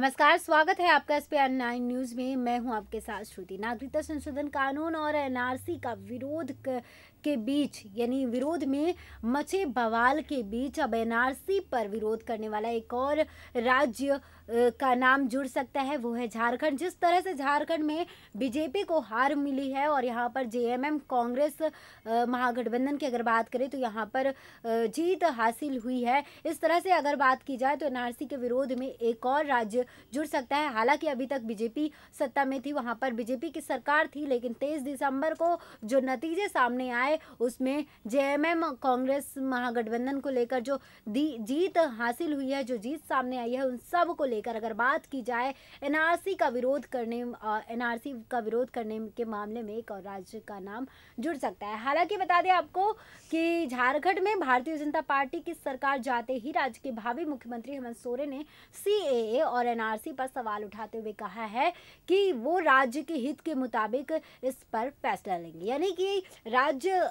नमस्कार स्वागत है आपका एस पी नाइन न्यूज में मैं हूं आपके साथ श्रुति नागरिकता संशोधन कानून और एनआरसी का विरोध के बीच यानी विरोध में मचे बवाल के बीच अब एनआरसी पर विरोध करने वाला एक और राज्य का नाम जुड़ सकता है वो है झारखंड जिस तरह से झारखंड में बीजेपी को हार मिली है और यहाँ पर जे कांग्रेस महागठबंधन की अगर बात करें तो यहाँ पर जीत हासिल हुई है इस तरह से अगर बात की जाए तो एनआरसी के विरोध में एक और राज्य जुड़ सकता है हालांकि अभी तक बीजेपी सत्ता में थी वहां पर बीजेपी की सरकार थी लेकिन तेईस दिसंबर को जो नतीजे सामने आए उसमें जेएमएम कांग्रेस महागठबंधन को लेकर जो जीत हासिल हुई है जो जीत सामने आई है उन सब को लेकर अगर बात की जाए एनआरसी का विरोध करने एनआरसी का विरोध करने के मामले में एक और राज्य का नाम जुड़ सकता है हालांकि बता दें आपको कि झारखंड में भारतीय जनता पार्टी की सरकार जाते ही राज्य के भावी मुख्यमंत्री हेमंत सोरेन ने सी और एन एनआरसी पर सवाल उठाते हुए कहा है कि वो राज्य के हित के मुताबिक इस पर फैसला लेंगे यानी कि राज्य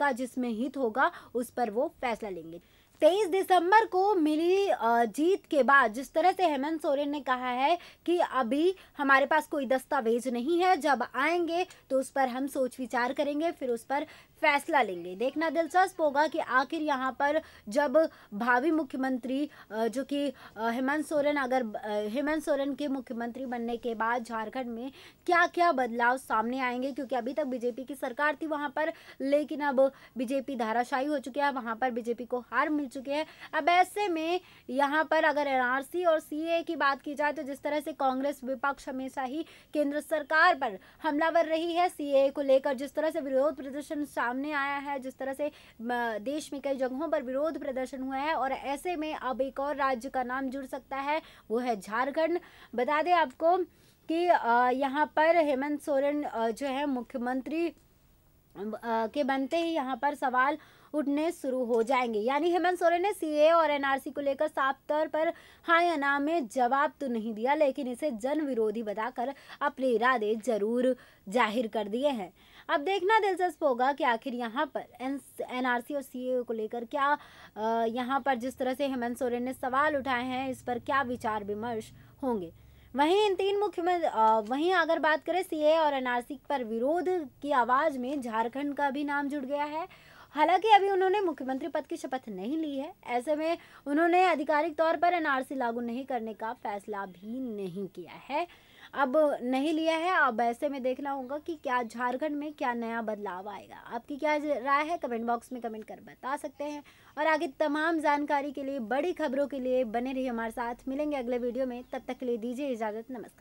का जिसमें हित होगा उस पर वो फैसला लेंगे तेईस दिसंबर को मिली जीत के बाद जिस तरह से हेमंत सोरेन ने कहा है कि अभी हमारे पास कोई दस्तावेज नहीं है जब आएंगे तो उस पर हम सोच विचार करेंगे फिर उस पर फैसला लेंगे देखना दिलचस्प होगा कि आखिर यहाँ पर जब भावी मुख्यमंत्री जो कि हेमंत सोरेन अगर हेमंत सोरेन के मुख्यमंत्री बनने के बाद झारखंड में क्या क्या बदलाव सामने आएंगे क्योंकि अभी तक बीजेपी की सरकार थी वहाँ पर लेकिन अब बीजेपी धाराशाही हो चुकी है वहाँ पर बीजेपी को हार मिल मिल चुके हैं अब ऐसे में यहाँ पर अगर एनआरसी और सीए की बात की जाए तो जिस तरह से कांग्रेस विपक्ष हमेशा ही केंद्र सरकार पर हमलावर रही है सीए को लेकर जिस तरह से विरोध प्रदर्शन सामने आया है जिस तरह से देश में कई जगहों पर विरोध प्रदर्शन हुआ है और ऐसे में अब एक और राज्य का नाम जुड़ सकता है वो है झारखंड बता दें आपको कि यहाँ पर हेमंत सोरेन जो है मुख्यमंत्री के बनते ही यहाँ पर सवाल उठने शुरू हो जाएंगे यानी हेमंत सोरेन ने सीए और एनआरसी को लेकर साफ तौर पर हाँ या ना में जवाब तो नहीं दिया लेकिन इसे जन विरोधी बताकर अपने इरादे जरूर जाहिर कर दिए हैं अब देखना दिलचस्प होगा कि आखिर यहाँ पर एन एनआरसी और सीए को लेकर क्या यहाँ पर जिस तरह से हेमंत सोरेन ने सवाल उठाए हैं इस पर क्या विचार विमर्श होंगे वहीं इन तीन मुख्यमंत्री वहीं अगर बात करें सीए और एनआरसी पर विरोध की आवाज़ में झारखंड का भी नाम जुड़ गया है हालांकि अभी उन्होंने मुख्यमंत्री पद की शपथ नहीं ली है ऐसे में उन्होंने आधिकारिक तौर पर एनआरसी लागू नहीं करने का फैसला भी नहीं किया है अब नहीं लिया है अब ऐसे में देखना होगा कि क्या झारखंड में क्या नया बदलाव आएगा आपकी क्या राय है कमेंट बॉक्स में कमेंट कर बता सकते हैं और आगे तमाम जानकारी के लिए बड़ी खबरों के लिए बने रहिए हमारे साथ मिलेंगे अगले वीडियो में तब तक के लिए दीजिए इजाज़त नमस्कार